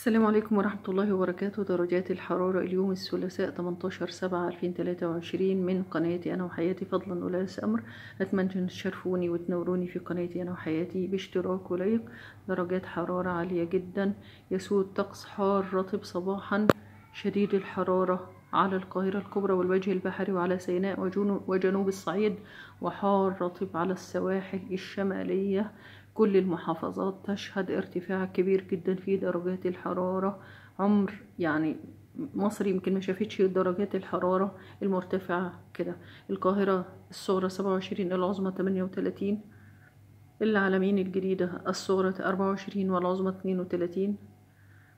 السلام عليكم ورحمة الله وبركاته درجات الحرارة اليوم الثلاثاء 18 سبعة 2023 من قناتي أنا وحياتي فضلا ولاس أمر أتمنى تشرفوني وتنوروني في قناتي أنا وحياتي باشتراك ولايك درجات حرارة عالية جدا يسود طقس حار رطب صباحا شديد الحرارة على القاهرة الكبرى والوجه البحري وعلى سيناء وجنوب الصعيد وحار رطب على السواحل الشمالية كل المحافظات تشهد ارتفاع كبير جدا في درجات الحرارة عمر يعني مصر يمكن ما شافتش درجات الحرارة المرتفعة كده القاهرة الصغرى 27 العظمى 38 العالمين الجديدة الصغرى 24 والعظمى 32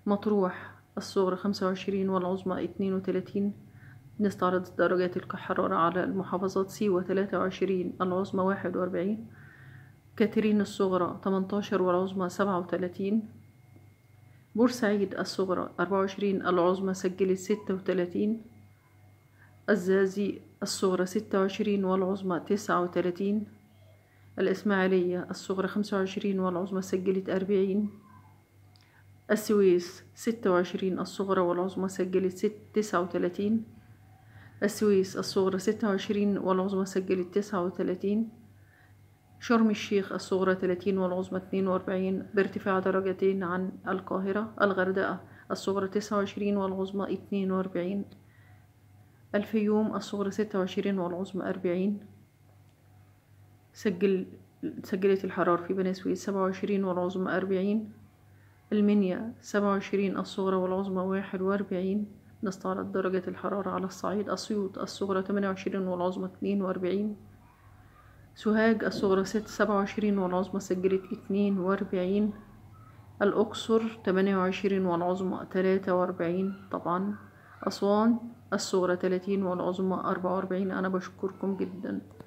مطروح الصغرى 25 والعظمى 32 نستعرض درجات الحرارة على المحافظات سيوة 23 العظمى 41 كاترين الصغرى 18 والعظمى 37 بورسعيد الصغرى 24 العظمى سجلت 36 الزازي الصغرى 26 والعظمى 39 الإسماعيلية الصغرى 25 والعظمى سجلت 40 السويس 26 الصغرى والعظمى سجلت 39 السويس الصغرى 26 والعظمى سجلت 39 شرم الشيخ الصغرى 30 والعظمى 42 بارتفاع درجتين عن القاهرة الغردقة الصغرى 29 والعظمى 42 الفيوم الصغرى 26 والعظمى 40 سجل سجلت الحرارة في بني سويس 27 والعظمى 40 المنيا 27 الصغرى والعظمى 41 نستعرض درجة الحرارة على الصعيد أسيوط الصغرى 28 والعظمى 42 سوهاج الصغرى ست سبعة وعشرين والعظمى سجلت اتنين واربعين الأقصر تمانية وعشرين والعظمى تلاتة واربعين طبعا أسوان الصغرى تلاتين والعظمى أربعة واربعين أنا بشكركم جدا